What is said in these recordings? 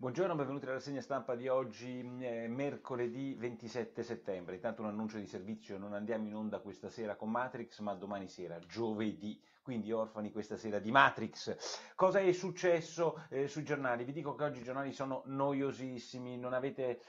Buongiorno, benvenuti alla rassegna stampa di oggi, eh, mercoledì 27 settembre. Intanto un annuncio di servizio, non andiamo in onda questa sera con Matrix, ma domani sera, giovedì, quindi orfani questa sera di Matrix. Cosa è successo eh, sui giornali? Vi dico che oggi i giornali sono noiosissimi, non avete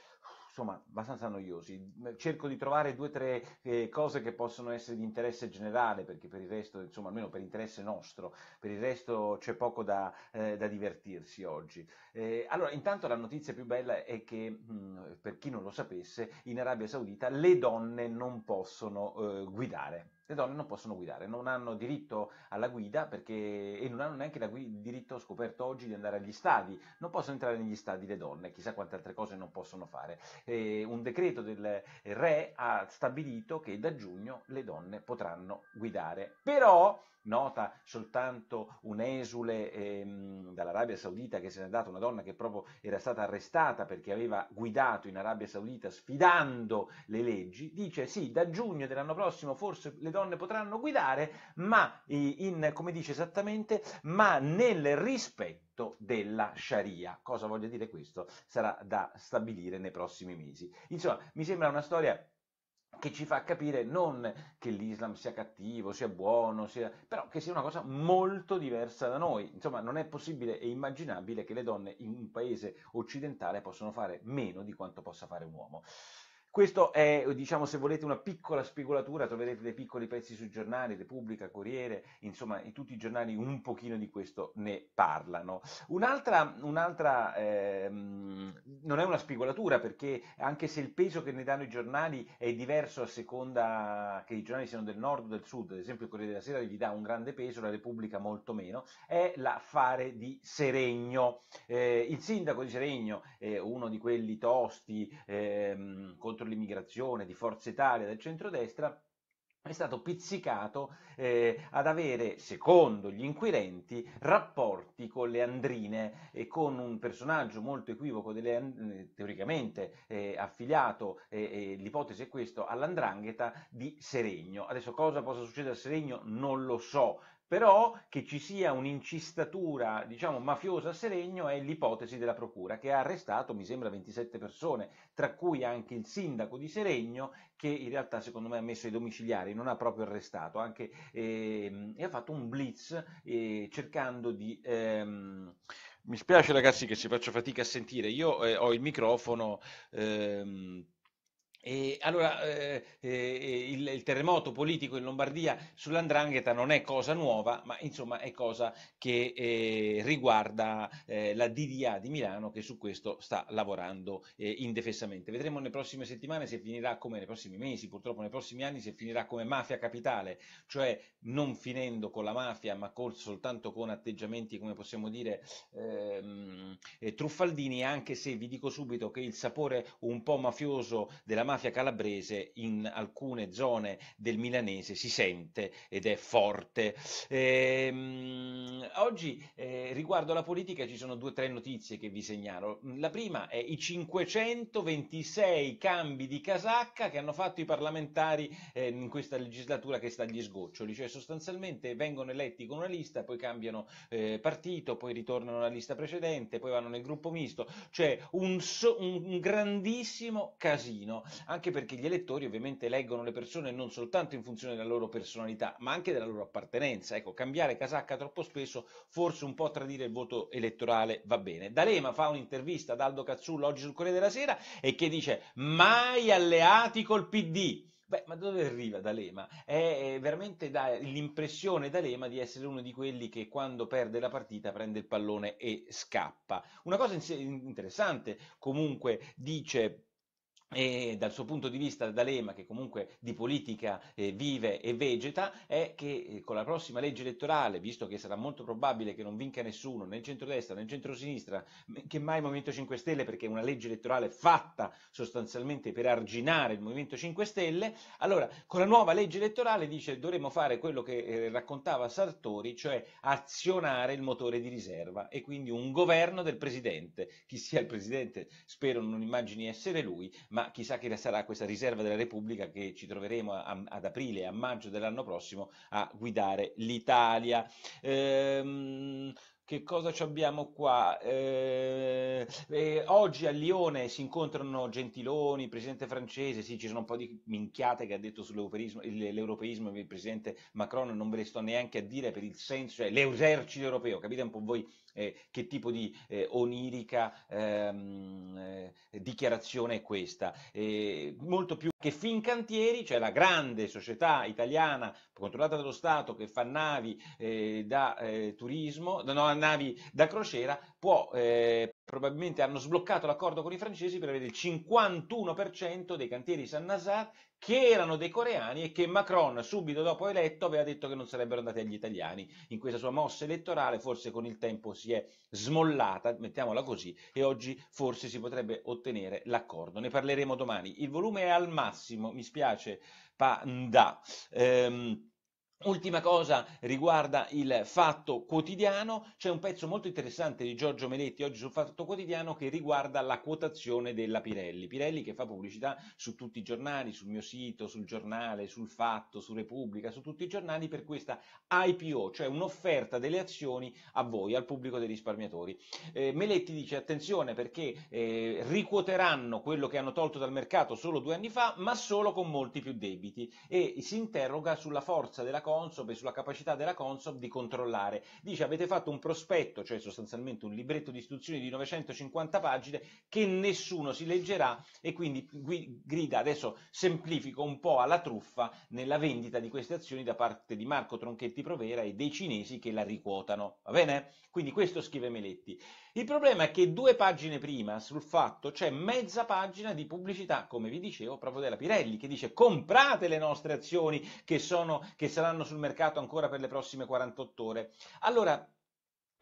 insomma, abbastanza noiosi. Cerco di trovare due o tre eh, cose che possono essere di interesse generale, perché per il resto, insomma, almeno per interesse nostro, per il resto c'è poco da, eh, da divertirsi oggi. Eh, allora, intanto la notizia più bella è che, mh, mm, per chi non lo sapesse, in Arabia Saudita le donne non possono eh, guidare le donne non possono guidare, non hanno diritto alla guida perché, e non hanno neanche il diritto scoperto oggi di andare agli stadi, non possono entrare negli stadi le donne, chissà quante altre cose non possono fare. E un decreto del re ha stabilito che da giugno le donne potranno guidare, però nota soltanto un esule ehm, dall'Arabia Saudita che se n'è andata, una donna che proprio era stata arrestata perché aveva guidato in Arabia Saudita sfidando le leggi, dice sì, da giugno dell'anno prossimo forse le donne potranno guidare, ma eh, in, come dice esattamente, ma nel rispetto della Sharia. Cosa voglia dire questo? Sarà da stabilire nei prossimi mesi. Insomma, mi sembra una storia che ci fa capire non che l'Islam sia cattivo, sia buono, sia... però che sia una cosa molto diversa da noi. Insomma, non è possibile e immaginabile che le donne in un paese occidentale possano fare meno di quanto possa fare un uomo. Questo è, diciamo, se volete una piccola spigolatura, troverete dei piccoli pezzi sui giornali, Repubblica, Corriere, insomma, in tutti i giornali un pochino di questo ne parlano. Un'altra, un'altra ehm, non è una spigolatura perché anche se il peso che ne danno i giornali è diverso a seconda che i giornali siano del nord o del sud, ad esempio il Corriere della Sera gli dà un grande peso, la Repubblica molto meno, è l'affare di Seregno. Eh, il sindaco di Seregno, eh, uno di quelli tosti, ehm, contro contro l'immigrazione, di Forza Italia, del centrodestra, è stato pizzicato eh, ad avere, secondo gli inquirenti, rapporti con le Andrine e con un personaggio molto equivoco, delle, eh, teoricamente eh, affiliato, eh, l'ipotesi è questa, all'andrangheta di Seregno. Adesso cosa possa succedere a Seregno non lo so, però che ci sia un'incistatura, diciamo, mafiosa a Seregno è l'ipotesi della Procura, che ha arrestato, mi sembra, 27 persone, tra cui anche il sindaco di Seregno, che in realtà secondo me ha messo i domiciliari, non ha proprio arrestato, anche, eh, e ha fatto un blitz eh, cercando di... Ehm... mi spiace ragazzi che si faccio fatica a sentire, io eh, ho il microfono... Ehm e allora eh, eh, il, il, terremoto politico in Lombardia sull'andrangheta non è cosa nuova, ma insomma è cosa che eh, riguarda eh, la DDA di Milano che su questo sta lavorando eh, indefessamente. Vedremo nelle prossime settimane se finirà come nei prossimi mesi, purtroppo nei prossimi anni, se finirà come mafia capitale, cioè non finendo con la mafia ma col, soltanto con atteggiamenti come possiamo dire ehm, eh, truffaldini, anche se vi dico subito che il sapore un po' mafioso della mafia mafia calabrese in alcune zone del milanese si sente ed è forte. Ehm, oggi eh, riguardo alla politica ci sono due o tre notizie che vi segnalo. La prima è i 526 cambi di casacca che hanno fatto i parlamentari eh, in questa legislatura che sta agli sgoccioli, cioè sostanzialmente vengono eletti con una lista, poi cambiano eh, partito, poi ritornano alla lista precedente, poi vanno nel gruppo misto, cioè un, so, un grandissimo casino anche perché gli elettori ovviamente eleggono le persone non soltanto in funzione della loro personalità, ma anche della loro appartenenza. Ecco, cambiare casacca troppo spesso forse un po' tradire il voto elettorale va bene. D'Alema fa un'intervista ad Aldo Cazzullo oggi sul Corriere della Sera e che dice mai alleati col PD. Beh, ma da dove arriva D'Alema? È veramente da, l'impressione D'Alema di essere uno di quelli che quando perde la partita prende il pallone e scappa. Una cosa in- interessante comunque dice e dal suo punto di vista D'Alema, che comunque di politica eh, vive e vegeta, è che eh, con la prossima legge elettorale, visto che sarà molto probabile che non vinca nessuno, né centrodestra né centrosinistra, che mai il Movimento 5 Stelle, perché è una legge elettorale fatta sostanzialmente per arginare il Movimento 5 Stelle, allora con la nuova legge elettorale dice dovremo fare quello che eh, raccontava Sartori, cioè azionare il motore di riserva e quindi un governo del presidente, chi sia il presidente spero non immagini essere lui, ma ma chissà che sarà questa riserva della Repubblica che ci troveremo a, ad aprile e a maggio dell'anno prossimo a guidare l'Italia. Ehm, che cosa ci abbiamo qua? Eh, eh, oggi a Lione si incontrano Gentiloni, presidente francese, sì ci sono un po' di minchiate che ha detto sull'europeismo, il presidente Macron, non ve le sto neanche a dire per il senso, cioè l'esercito europeo, capite un po' voi eh, che tipo di eh, onirica ehm, eh, dichiarazione è questa. Eh, molto più che Fincantieri, cioè la grande società italiana controllata dallo Stato che fa navi eh, da turismo, no, navi da crociera, può probabilmente hanno sbloccato l'accordo con i francesi per avere il 51% dei cantieri Saint-Nazaire che erano dei coreani e che Macron subito dopo eletto aveva detto che non sarebbero andati agli italiani. In questa sua mossa elettorale forse con il tempo si è smollata, mettiamola così, e oggi forse si potrebbe ottenere l'accordo. Ne parleremo domani. Il volume è al massimo, mi spiace, Panda. Ehm, Ultima cosa riguarda il Fatto Quotidiano, c'è un pezzo molto interessante di Giorgio Meletti oggi sul Fatto Quotidiano che riguarda la quotazione della Pirelli. Pirelli che fa pubblicità su tutti i giornali, sul mio sito, sul giornale, sul Fatto, su Repubblica, su tutti i giornali per questa IPO, cioè un'offerta delle azioni a voi, al pubblico dei risparmiatori. Eh, Meletti dice attenzione perché eh, riquoteranno quello che hanno tolto dal mercato solo due anni fa, ma solo con molti più debiti e si interroga sulla forza della cosa Consob e sulla capacità della Consob di controllare. Dice avete fatto un prospetto, cioè sostanzialmente un libretto di istruzioni di 950 pagine che nessuno si leggerà e quindi grida, adesso semplifico un po' alla truffa nella vendita di queste azioni da parte di Marco Tronchetti Provera e dei cinesi che la riquotano, va bene? Quindi questo scrive Meletti. Il problema è che due pagine prima sul fatto c'è mezza pagina di pubblicità, come vi dicevo, proprio della Pirelli, che dice comprate le nostre azioni che, sono, che saranno rimarranno sul mercato ancora per le prossime 48 ore. Allora,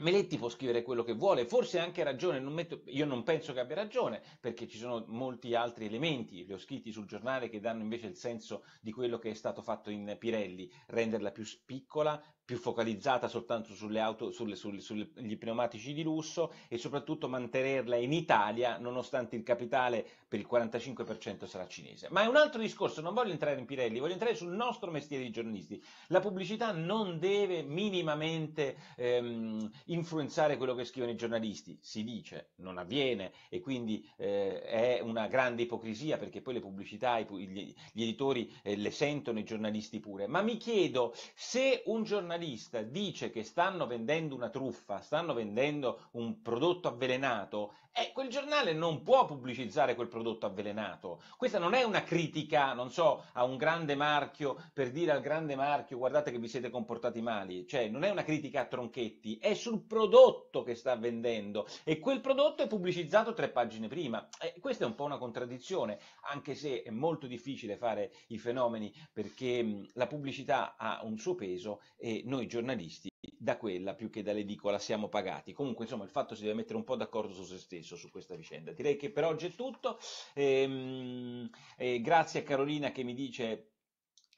Meletti può scrivere quello che vuole, forse ha anche ragione, non metto, io non penso che abbia ragione, perché ci sono molti altri elementi, li ho scritti sul giornale, che danno invece il senso di quello che è stato fatto in Pirelli, renderla più piccola, più focalizzata soltanto sulle auto, sulle, sulle, sugli pneumatici di lusso e soprattutto mantenerla in Italia nonostante il capitale per il 45% sarà cinese. Ma è un altro discorso, non voglio entrare in Pirelli, voglio entrare sul nostro mestiere di giornalisti. La pubblicità non deve minimamente ehm, influenzare quello che scrivono i giornalisti, si dice, non avviene e quindi eh, è una grande ipocrisia perché poi le pubblicità, gli, gli editori eh, le sentono, i giornalisti pure. Ma mi chiedo se un giornalista giornalista dice che stanno vendendo una truffa, stanno vendendo un prodotto avvelenato, eh, quel giornale non può pubblicizzare quel prodotto avvelenato. Questa non è una critica, non so, a un grande marchio per dire al grande marchio guardate che vi siete comportati male, cioè non è una critica a Tronchetti, è sul prodotto che sta vendendo e quel prodotto è pubblicizzato tre pagine prima. Eh, questa è un po' una contraddizione, anche se è molto difficile fare i fenomeni perché la pubblicità ha un suo peso e noi giornalisti da quella più che dall'edicola siamo pagati. Comunque, insomma, il fatto si deve mettere un po' d'accordo su se stesso su questa vicenda. Direi che per oggi è tutto. Ehm, eh, grazie a Carolina che mi dice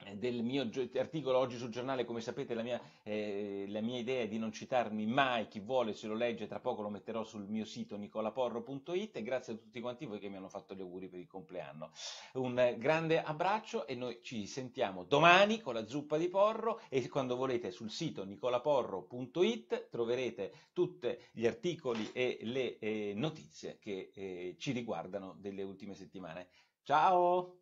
eh, del mio articolo oggi sul giornale, come sapete la mia, eh, la mia, idea è di non citarmi mai, chi vuole se lo legge tra poco lo metterò sul mio sito nicolaporro.it e grazie a tutti quanti voi che mi hanno fatto gli auguri per il compleanno. Un grande abbraccio e noi ci sentiamo domani con la zuppa di porro e quando volete sul sito nicolaporro.it troverete tutti gli articoli e le eh, notizie che eh, ci riguardano delle ultime settimane. Ciao!